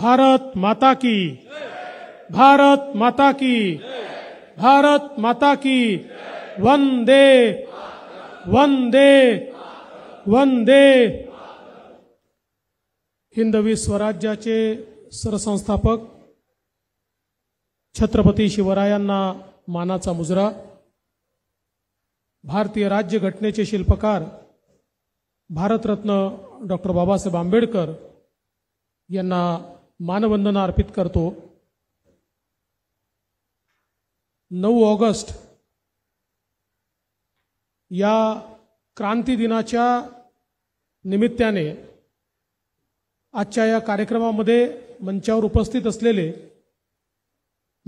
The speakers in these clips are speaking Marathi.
भारत माता की भारत माता की भारत माता की वंदे वंदे वंदे हिंदवी स्वराज्याचे सरसंस्थापक छत्रपती शिवरायांना मानाचा मुजरा भारतीय राज्य घटनेचे शिल्पकार भारतरत्न डॉक्टर बाबासाहेब आंबेडकर यांना मानवंदना अर्पित करतो नऊ ऑगस्ट या क्रांती दिनाच्या निमित्ताने आजच्या या कार्यक्रमामध्ये मंचावर उपस्थित असलेले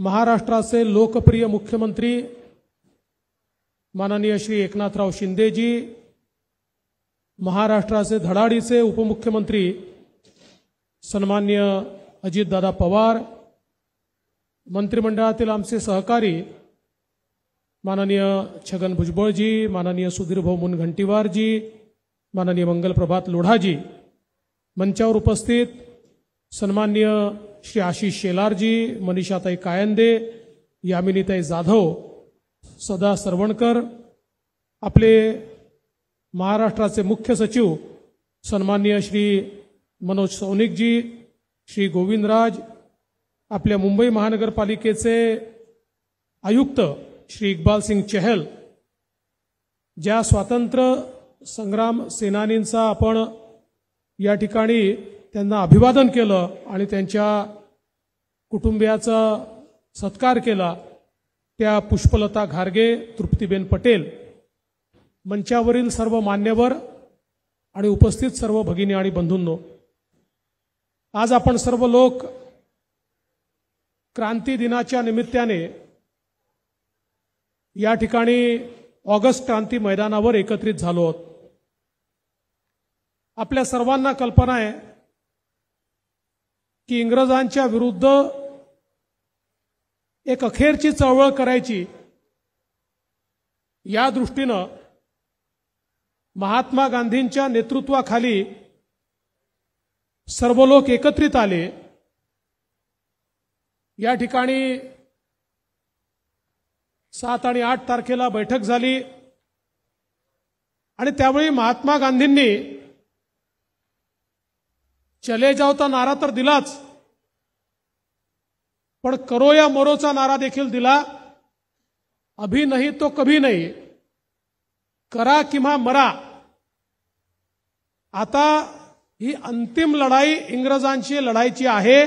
महाराष्ट्राचे लोकप्रिय मुख्यमंत्री माननीय श्री एकनाथराव शिंदेजी महाराष्ट्राचे धडाडीचे उपमुख्यमंत्री सन्मान्य दादा पवार मंत्रिमंडळातील आमचे सहकारी माननीय छगन भुजबळजी माननीय सुधीरभाऊ मुनघंटीवारजी माननीय मंगलप्रभात लोढाजी मंचावर उपस्थित सन्मान्य श्री आशिष शेलारजी मनीषाताई कायंदे यामिनीताई जाधव सदा सरवणकर आपले महाराष्ट्राचे मुख्य सचिव सन्मान्य श्री मनोज सौनिकजी श्री गोविंदराज आपल्या मुंबई महानगरपालिकेचे आयुक्त श्री इक्बाल सिंग चहल ज्या स्वातंत्र्य संग्राम सेनानींचा आपण या ठिकाणी त्यांना अभिवादन केलं आणि त्यांच्या कुटुंबियाचा सत्कार केला त्या पुष्पलता घारगे तृप्तीबेन पटेल मंचावरील सर्व मान्यवर आणि उपस्थित सर्व भगिनी आणि बंधूंनो आज आपण सर्व लोक क्रांती दिनाच्या निमित्ताने या ठिकाणी ऑगस्ट क्रांती मैदानावर एकत्रित झालो आहोत आपल्या सर्वांना कल्पना आहे की इंग्रजांच्या विरुद्ध एक अखेरची चळवळ करायची या दृष्टीनं महात्मा गांधींच्या नेतृत्वाखाली सर्व लोक एकत्रित आले या ठिकाणी सात आणि आठ तारखेला बैठक झाली आणि त्यावेळी महात्मा गांधींनी चले जावता नारा तर दिलाच पण करो या मरोचा नारा देखील दिला अभी नाही तो कभी नाही करा किंवा मरा आता ही अंतिम लढाई इंग्रजांची लढायची आहे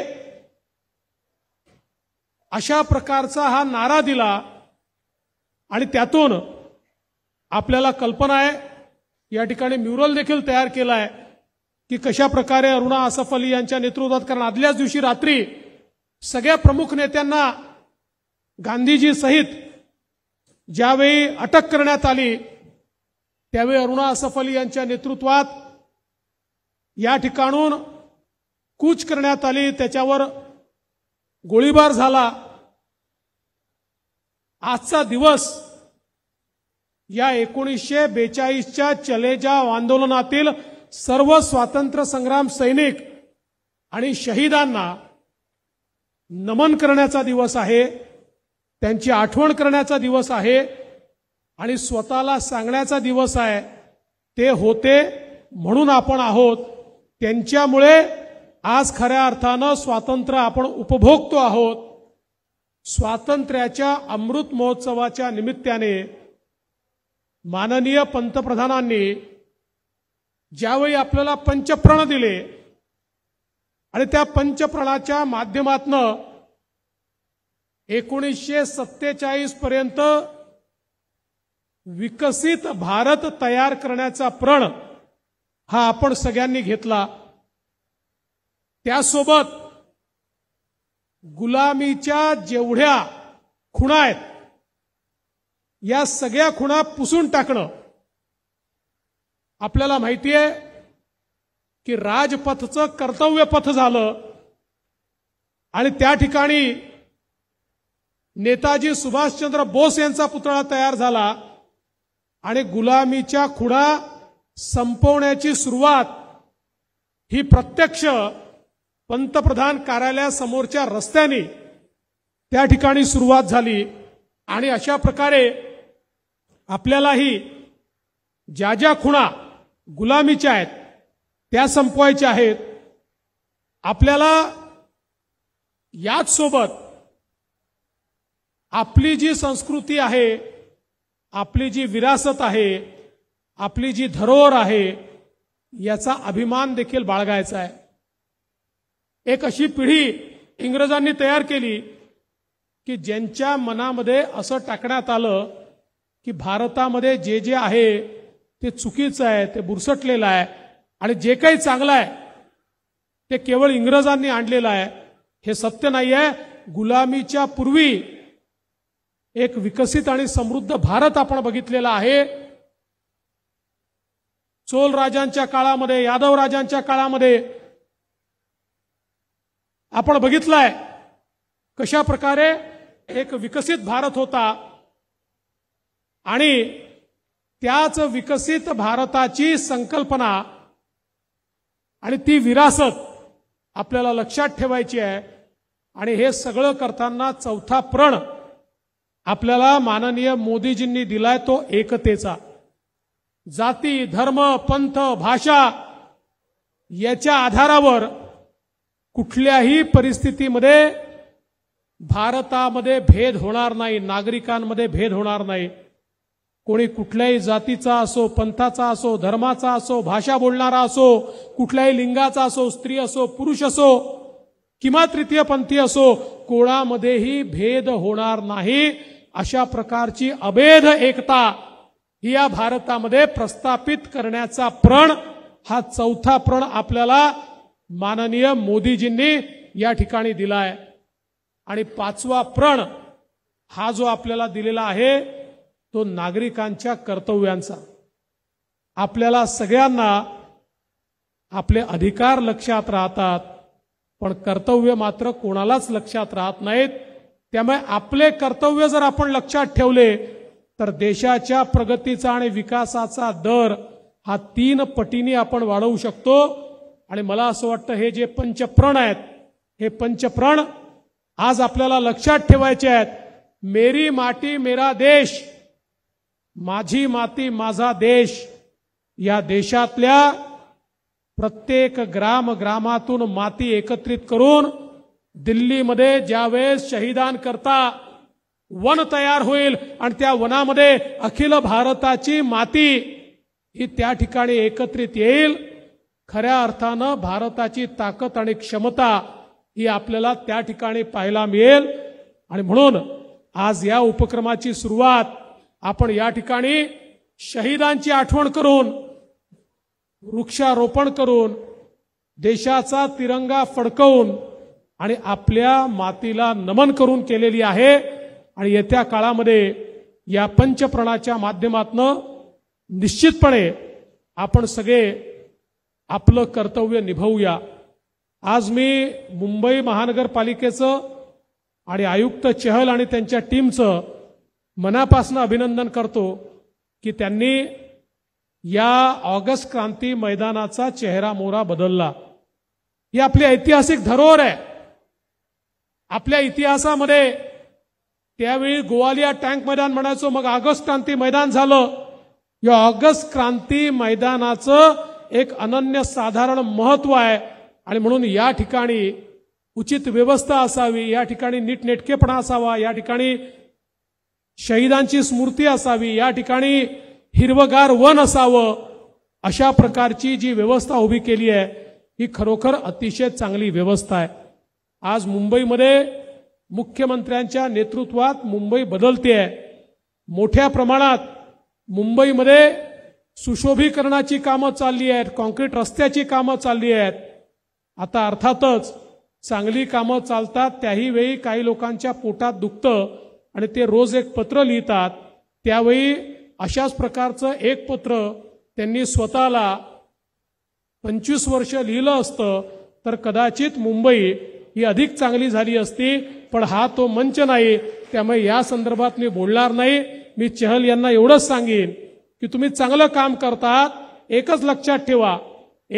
अशा प्रकारचा हा नारा दिला आणि त्यातून आपल्याला कल्पना आहे या ठिकाणी म्युरल देखील तयार केला आहे की कशा प्रकारे अरुणा आसफ अली यांच्या नेतृत्वात कारण आदल्याच दिवशी रात्री सगळ्या प्रमुख नेत्यांना गांधीजी सहित ज्यावेळी अटक करण्यात आली त्यावेळी अरुणा आसफ अली यांच्या नेतृत्वात या ठिकाणून कूच करण्यात आली त्याच्यावर गोळीबार झाला आजचा दिवस या एकोणीसशे बेचाळीसच्या चलेजाव आंदोलनातील सर्व स्वातंत्र्य संग्राम सैनिक आणि शहीदांना नमन करण्याचा दिवस आहे त्यांची आठवण करण्याचा दिवस आहे आणि स्वतःला सांगण्याचा दिवस आहे ते होते म्हणून आपण आहोत त्यांच्यामुळे आज खऱ्या अर्थानं स्वातंत्र्य आपण उपभोगतो आहोत स्वातंत्र्याच्या अमृत महोत्सवाच्या निमित्ताने माननीय पंतप्रधानांनी ज्यावेळी आपल्याला पंचप्रण दिले आणि त्या पंचप्रणाच्या माध्यमातनं एकोणीसशे सत्तेचाळीस पर्यंत विकसित भारत तयार करण्याचा प्रण हा आपण सगळ्यांनी घेतला त्यासोबत गुलामीच्या जेवढ्या खुणा आहेत या सगळ्या खुणा पुसून टाकणं आपल्याला माहिती आहे की राजपथचं कर्तव्य पथ झालं आणि त्या ठिकाणी नेताजी सुभाषचंद्र बोस यांचा पुतळा तयार झाला आणि गुलामीच्या खुणा संपवण्याची सुरुवात ही प्रत्यक्ष पंतप्रधान कार्यालयासमोरच्या रस्त्याने त्या ठिकाणी सुरुवात झाली आणि अशा प्रकारे आपल्यालाही ज्या ज्या खुणा गुलामीच्या आहेत त्या संपवायच्या आहेत आपल्याला याच सोबत आपली जी संस्कृती आहे आपली जी विरासत आहे आपली जी धरोहर आहे याचा अभिमान देखील बाळगायचा आहे एक अशी पिढी इंग्रजांनी तयार केली की ज्यांच्या मनामध्ये असं टाकण्यात आलं की भारतामध्ये जे जे आहे ते चुकीचं आहे ते बुरसटलेलं आहे आणि जे काही चांगलं आहे ते केवळ इंग्रजांनी आणलेलं आहे हे सत्य नाही आहे गुलामीच्या पूर्वी एक विकसित आणि समृद्ध भारत आपण बघितलेला आहे चोल राजांच्या काळामध्ये यादव राजांच्या काळामध्ये आपण बघितलंय कशा प्रकारे एक विकसित भारत होता आणि त्याच विकसित भारताची संकल्पना आणि ती विरासत आपल्याला लक्षात ठेवायची आहे आणि हे सगळं करताना चौथा प्रण आपल्याला माननीय मोदीजींनी दिलाय तो एकतेचा जाती धर्म पंथ भाषा याच्या आधारावर कुठल्याही परिस्थितीमध्ये भारतामध्ये भेद होणार नाही नागरिकांमध्ये भेद होणार नाही कोणी कुठल्याही जातीचा असो पंथाचा असो धर्माचा असो भाषा बोलणारा असो कुठल्याही लिंगाचा असो स्त्री असो पुरुष असो किंवा तृतीयपंथी असो कोणामध्येही भेद होणार नाही अशा प्रकारची अभेद एकता या भारतामध्ये प्रस्थापित करण्याचा प्रण हा चौथा प्रण आपल्याला माननीय मोदीजींनी या ठिकाणी दिलाय आणि पाचवा प्रण हा जो आपल्याला दिलेला आहे तो नागरिकांच्या कर्तव्यांचा आपल्याला सगळ्यांना आपले अधिकार लक्षात राहतात पण कर्तव्य मात्र कोणालाच लक्षात राहत नाहीत त्यामुळे आपले कर्तव्य जर आपण लक्षात ठेवले तर देशाच्या प्रगतीचा आणि विकासाचा दर हा तीन पटीने आपण वाढवू शकतो आणि मला असं वाटतं हे जे पंचप्रण आहेत हे पंचप्रण आज आपल्याला लक्षात ठेवायचे आहेत मेरी माटी मेरा देश माझी माती माझा देश या देशातल्या प्रत्येक ग्राम ग्रामातून माती एकत्रित करून दिल्लीमध्ये ज्यावेळेस करता वन तयार होईल आणि त्या वनामध्ये अखिल भारताची माती ही त्या ठिकाणी एकत्रित येईल खऱ्या अर्थानं भारताची ताकद आणि क्षमता ही आपल्याला त्या ठिकाणी पाहायला मिळेल आणि म्हणून आज या उपक्रमाची सुरुवात आपण या ठिकाणी शहीदांची आठवण करून वृक्षारोपण करून देशाचा तिरंगा फडकवून आणि आपल्या मातीला नमन करून केलेली आहे आणि येत्या काळामध्ये या पंचप्रणाच्या माध्यमातनं निश्चितपणे आपण सगळे आपलं कर्तव्य निभवूया आज मी मुंबई महानगरपालिकेचं आणि आयुक्त चहल आणि त्यांच्या टीमचं मनापासनं अभिनंदन करतो की त्यांनी या ऑगस्ट क्रांती मैदानाचा चेहरा मोहरा बदलला ही आपली ऐतिहासिक धरोहर आहे आपल्या इतिहासामध्ये त्यावेळी गोवालिया टँक मैदान म्हणायचो मग ऑगस्ट क्रांती मैदान झालं या ऑगस्ट क्रांती मैदानाचं एक अनन्य साधारण महत्व आहे आणि म्हणून या ठिकाणी उचित व्यवस्था असावी या ठिकाणी नीटनेटकेपणा असावा या ठिकाणी शहीदांची स्मृती असावी या ठिकाणी हिरवगार वन असावं अशा प्रकारची जी व्यवस्था उभी केली आहे ही खरोखर अतिशय चांगली व्यवस्था आहे आज मुंबईमध्ये मुख्यमंत्र्यांच्या नेतृत्वात मुंबई बदलते आहे मोठ्या प्रमाणात मुंबईमध्ये सुशोभीकरणाची कामं चालली आहेत कॉन्क्रीट रस्त्याची कामं चालली आहेत आता अर्थातच चांगली कामं चालतात त्याही वेळी काही लोकांच्या पोटात दुखतं आणि ते रोज एक पत्र लिहितात त्यावेळी अशाच प्रकारचं एक पत्र त्यांनी स्वतःला पंचवीस वर्ष लिहिलं असतं तर कदाचित मुंबई ही अधिक चांगली झाली असती पण हा तो मंच नाही त्यामुळे या संदर्भात मी बोलणार नाही मी चहल यांना एवढंच सांगेन की तुम्ही चांगलं काम करतात एकच लक्षात ठेवा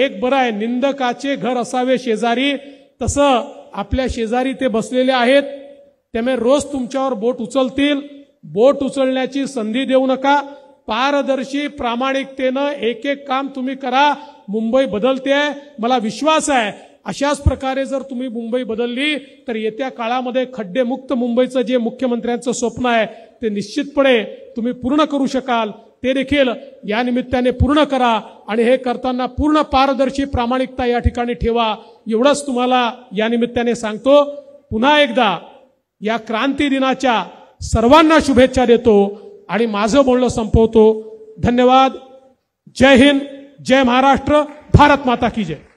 एक बरं आहे निंदकाचे घर असावे शेजारी तसं आपल्या शेजारी ते बसलेले आहेत त्यामुळे रोज तुमच्यावर बोट उचलतील बोट उचलण्याची संधी देऊ नका पारदर्शी प्रामाणिकतेनं एक एक काम तुम्ही करा मुंबई बदलते मला विश्वास आहे अशाच प्रकारे जर तुम्ही मुंबई बदलली तर येत्या काळामध्ये खड्डेमुक्त मुंबईचं जे मुख्यमंत्र्यांचं स्वप्न आहे ते निश्चितपणे तुम्ही पूर्ण करू शकाल ते देखील या निमित्ताने पूर्ण करा आणि हे करताना पूर्ण पारदर्शी प्रामाणिकता या ठिकाणी ठेवा एवढंच तुम्हाला या निमित्ताने सांगतो पुन्हा एकदा या क्रांती दिनाच्या सर्वांना शुभेच्छा देतो आणि माझं बोलणं संपवतो धन्यवाद जय हिंद जय महाराष्ट्र भारत माता की जय